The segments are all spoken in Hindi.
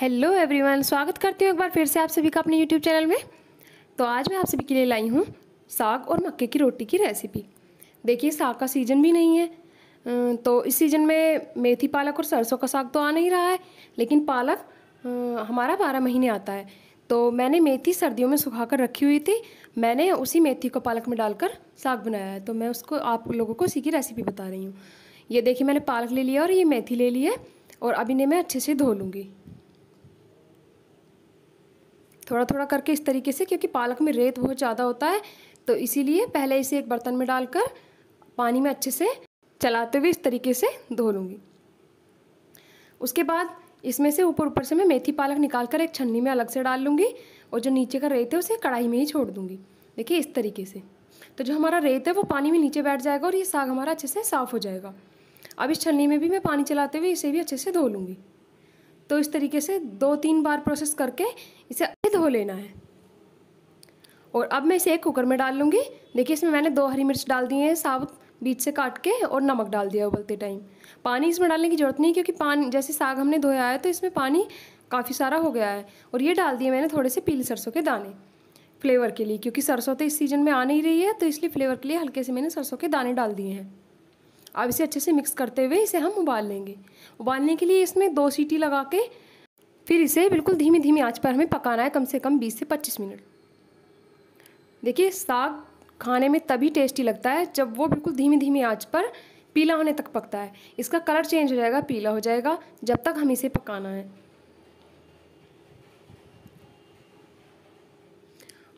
हेलो एवरीवन स्वागत करती हूँ एक बार फिर से आप सभी का अपने यूट्यूब चैनल में तो आज मैं आप सभी के लिए लाई हूँ साग और मक्के की रोटी की रेसिपी देखिए साग का सीज़न भी नहीं है तो इस सीज़न में मेथी पालक और सरसों का साग तो आ नहीं रहा है लेकिन पालक हमारा बारह महीने आता है तो मैंने मेथी सर्दियों में सुखा कर रखी हुई थी मैंने उसी मेथी को पालक में डालकर साग बनाया है तो मैं उसको आप लोगों को उसी की रेसिपी बता रही हूँ ये देखिए मैंने पालक ले लिया और ये मेथी ले ली है और अब इन्हें मैं अच्छे से धो लूँगी थोड़ा थोड़ा करके इस तरीके से क्योंकि पालक में रेत बहुत ज़्यादा होता है तो इसीलिए पहले इसे एक बर्तन में डालकर पानी में अच्छे से चलाते हुए इस तरीके से धो लूँगी उसके बाद इसमें से ऊपर ऊपर से मैं मेथी पालक निकाल कर एक छन्नी में अलग से डाल लूँगी और जो नीचे का रेत है उसे कढ़ाई में ही छोड़ दूँगी देखिए इस तरीके से तो जो हमारा रेत है वो पानी में नीचे बैठ जाएगा और ये साग हमारा अच्छे से साफ़ हो जाएगा अब इस छन्नी में भी मैं पानी चलाते हुए इसे भी अच्छे से धो लूँगी तो इस तरीके से दो तीन बार प्रोसेस करके इसे अच्छे धो लेना है और अब मैं इसे एक कुकर में डाल लूँगी देखिए इसमें मैंने दो हरी मिर्च डाल दी हैं साबुत बीच से काट के और नमक डाल दिया उबलते टाइम पानी इसमें डालने की ज़रूरत नहीं क्योंकि पानी जैसे साग हमने धोया है तो इसमें पानी काफ़ी सारा हो गया है और ये डाल दिए मैंने थोड़े से पीले सरसों के दाने फ्लेवर के लिए क्योंकि सरसों तो इस सीज़न में आ नहीं रही है तो इसलिए फ्लेवर के लिए हल्के से मैंने सरसों के दाने डाल दिए हैं अब इसे अच्छे से मिक्स करते हुए इसे हम उबाल लेंगे उबालने के लिए इसमें दो सीटी लगा के फिर इसे बिल्कुल धीमी धीमी आँच पर हमें पकाना है कम से कम बीस से पच्चीस मिनट देखिए साग खाने में तभी टेस्टी लगता है जब वो बिल्कुल धीमी धीमी आँच पर पीला होने तक पकता है इसका कलर चेंज हो जाएगा पीला हो जाएगा जब तक हम इसे पकाना है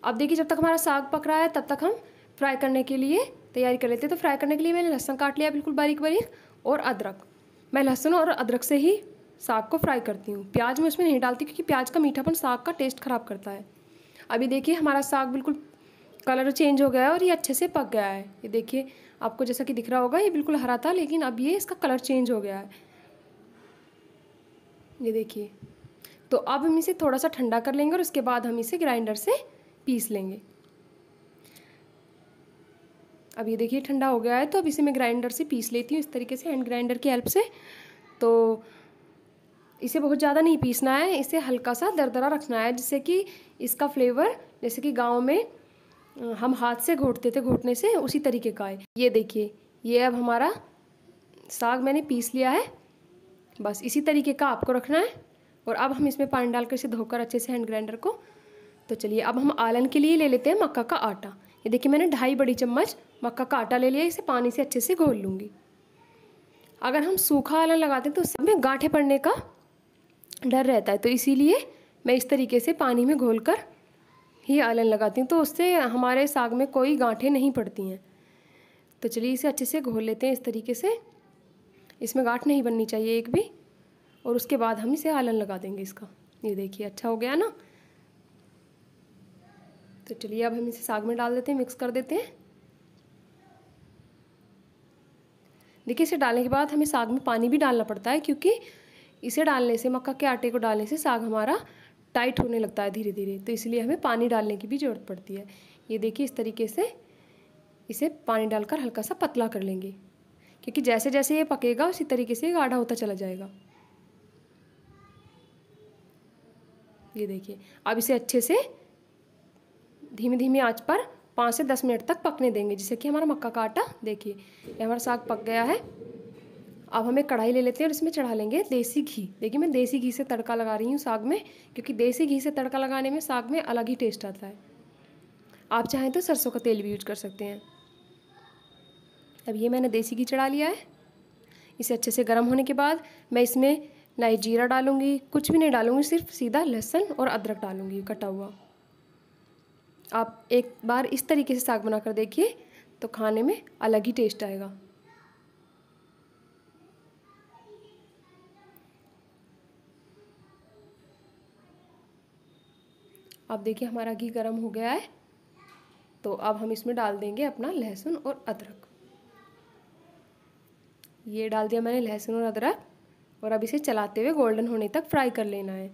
अब देखिए जब तक हमारा साग पक रहा है तब तक हम फ्राई करने के लिए तैयारी कर लेते हैं तो फ्राई करने के लिए मैंने लहसुन काट लिया बिल्कुल बारीक बारीक और अदरक मैं लहसुन और अदरक से ही साग को फ्राई करती हूँ प्याज मैं उसमें नहीं डालती क्योंकि प्याज का मीठापन साग का टेस्ट ख़राब करता है अभी देखिए हमारा साग बिल्कुल कलर चेंज हो गया है और ये अच्छे से पक गया है ये देखिए आपको जैसा कि दिख रहा होगा ये बिल्कुल हरा था लेकिन अब ये इसका कलर चेंज हो गया है ये देखिए तो अब हम इसे थोड़ा सा ठंडा कर लेंगे और उसके बाद हम इसे ग्राइंडर से पीस लेंगे अब ये देखिए ठंडा हो गया है तो अब इसे मैं ग्राइंडर से पीस लेती हूँ इस तरीके से हैंड ग्राइंडर की हेल्प से तो इसे बहुत ज़्यादा नहीं पीसना है इसे हल्का सा दरदरा रखना है जिससे कि इसका फ्लेवर जैसे कि गाँव में हम हाथ से घोटते थे घोटने से उसी तरीके का है ये देखिए ये अब हमारा साग मैंने पीस लिया है बस इसी तरीके का आपको रखना है और अब हम इसमें पानी डालकर इसे धोकर अच्छे से हैंड ग्राइंडर को तो चलिए अब हम आलन के लिए ले लेते हैं मक्का का आटा ये देखिए मैंने ढाई बड़ी चम्मच मक्का का आटा ले लिया इसे पानी से अच्छे से घोल लूँगी अगर हम सूखा आलन लगाते हैं तो उसमें में गांठे पड़ने का डर रहता है तो इसीलिए मैं इस तरीके से पानी में घोल कर ही आलन लगाती हूँ तो उससे हमारे साग में कोई गांठें नहीं पड़ती हैं तो चलिए इसे अच्छे से घोल लेते हैं इस तरीके से इसमें गांठ नहीं बननी चाहिए एक भी और उसके बाद हम इसे आलन लगा देंगे इसका ये देखिए अच्छा हो गया ना तो चलिए अब हम इसे साग में डाल देते हैं मिक्स कर देते हैं देखिए इसे डालने के बाद हमें साग में पानी भी डालना पड़ता है क्योंकि इसे डालने से मक्का के आटे को डालने से साग हमारा टाइट होने लगता है धीरे धीरे तो इसलिए हमें पानी डालने की भी ज़रूरत पड़ती है ये देखिए इस तरीके से इसे पानी डालकर हल्का सा पतला कर लेंगे क्योंकि जैसे जैसे ये पकेगा उसी तरीके से ये गाढ़ा होता चला जाएगा ये देखिए अब इसे अच्छे से धीमे धीमी आँच पर पाँच से दस मिनट तक पकने देंगे जिससे कि हमारा मक्का का आटा देखिए ये हमारा साग पक गया है अब हमें कढ़ाई ले लेते हैं और इसमें चढ़ा लेंगे देसी घी देखिए मैं देसी घी से तड़का लगा रही हूँ साग में क्योंकि देसी घी से तड़का लगाने में साग में अलग ही टेस्ट आता है आप चाहें तो सरसों का तेल भी यूज कर सकते हैं अब ये मैंने देसी घी चढ़ा लिया है इसे अच्छे से गर्म होने के बाद मैं इसमें ना जीरा डालूंगी कुछ भी नहीं डालूंगी सिर्फ सीधा लहसुन और अदरक डालूंगी कटा हुआ आप एक बार इस तरीके से साग बनाकर देखिए तो खाने में अलग ही टेस्ट आएगा अब देखिए हमारा घी गर्म हो गया है तो अब हम इसमें डाल देंगे अपना लहसुन और अदरक ये डाल दिया मैंने लहसुन और अदरक और अब इसे चलाते हुए गोल्डन होने तक फ्राई कर लेना है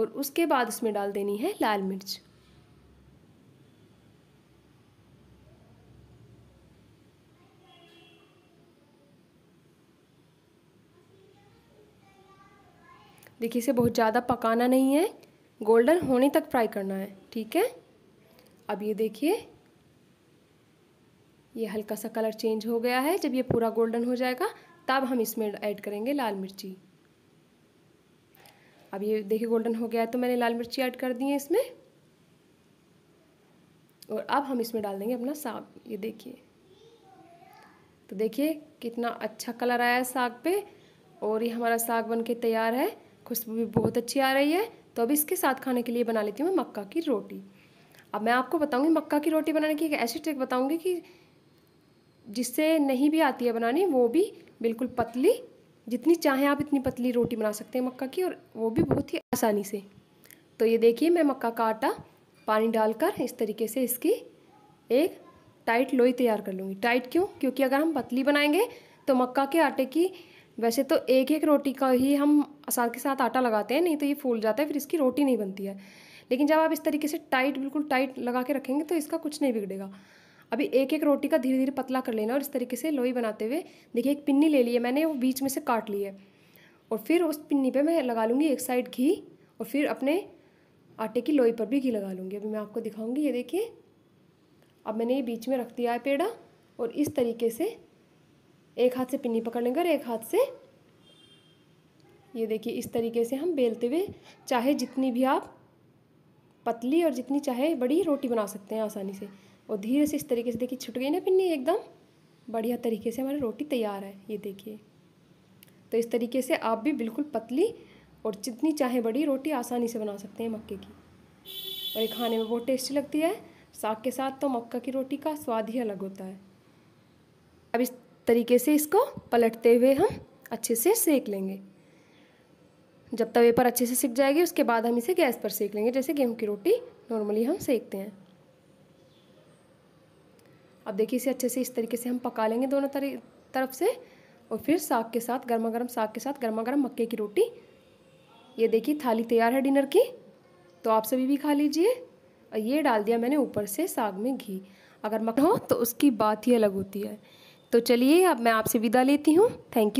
और उसके बाद इसमें डाल देनी है लाल मिर्च देखिए इसे बहुत ज़्यादा पकाना नहीं है गोल्डन होने तक फ्राई करना है ठीक है अब ये देखिए ये हल्का सा कलर चेंज हो गया है जब ये पूरा गोल्डन हो जाएगा तब हम इसमें ऐड करेंगे लाल मिर्ची अब ये देखिए गोल्डन हो गया है तो मैंने लाल मिर्ची ऐड कर दी है इसमें और अब हम इसमें डाल देंगे अपना साग ये देखिए तो देखिए कितना अच्छा कलर आया है साग पे और ये हमारा साग बन के तैयार है खुशबू भी बहुत अच्छी आ रही है तो अब इसके साथ खाने के लिए बना लेती हूँ मैं मक्का की रोटी अब मैं आपको बताऊँगी मक्का की रोटी बनाने की एक ऐसी ट्रिक बताऊँगी कि जिससे नहीं भी आती है बनानी वो भी बिल्कुल पतली जितनी चाहें आप इतनी पतली रोटी बना सकते हैं मक्का की और वो भी बहुत ही आसानी से तो ये देखिए मैं मक्का का आटा पानी डालकर इस तरीके से इसकी एक टाइट लोई तैयार कर लूँगी टाइट क्यों क्योंकि अगर हम पतली बनाएंगे तो मक्का के आटे की वैसे तो एक एक रोटी का ही हम साथ के साथ आटा लगाते हैं नहीं तो ये फूल जाता है फिर इसकी रोटी नहीं बनती है लेकिन जब आप इस तरीके से टाइट बिल्कुल टाइट लगा के रखेंगे तो इसका कुछ नहीं बिगड़ेगा अभी एक एक रोटी का धीरे धीरे पतला कर लेना और इस तरीके से लोई बनाते हुए देखिए एक पिन्नी ले ली है मैंने वो बीच में से काट ली है और फिर उस पिन्नी पे मैं लगा लूँगी एक साइड घी और फिर अपने आटे की लोई पर भी घी लगा लूँगी अभी मैं आपको दिखाऊँगी ये देखिए अब मैंने ये बीच में रख दिया है पेड़ा और इस तरीके से एक हाथ से पिन्नी पकड़ लेंगे और एक हाथ से ये देखिए इस तरीके से हम बेलते हुए चाहे जितनी भी आप पतली और जितनी चाहे बड़ी रोटी बना सकते हैं आसानी से और धीरे से इस तरीके से देखिए छुट गई ना पिन्नी एकदम बढ़िया तरीके से हमारी रोटी तैयार है ये देखिए तो इस तरीके से आप भी बिल्कुल पतली और जितनी चाहे बड़ी रोटी आसानी से बना सकते हैं मक्के की और ये खाने में बहुत टेस्टी लगती है साग के साथ तो मक्का की रोटी का स्वाद ही अलग होता है अब इस तरीके से इसको पलटते हुए हम अच्छे से सेक लेंगे जब तवे पर अच्छे से सिक जाएगी उसके बाद हम इसे गैस पर सेक लेंगे जैसे गेहूं की रोटी नॉर्मली हम सेकते हैं अब देखिए इसे अच्छे से इस तरीके से हम पका लेंगे दोनों तरफ से और फिर साग के साथ गर्मा गर्म साग के साथ गर्मा गर्म मक्के की रोटी ये देखिए थाली तैयार है डिनर की तो आप सभी भी खा लीजिए और ये डाल दिया मैंने ऊपर से साग में घी अगर मक्का हो तो उसकी बात ही अलग होती है तो चलिए अब मैं आपसे विदा लेती हूँ थैंक यू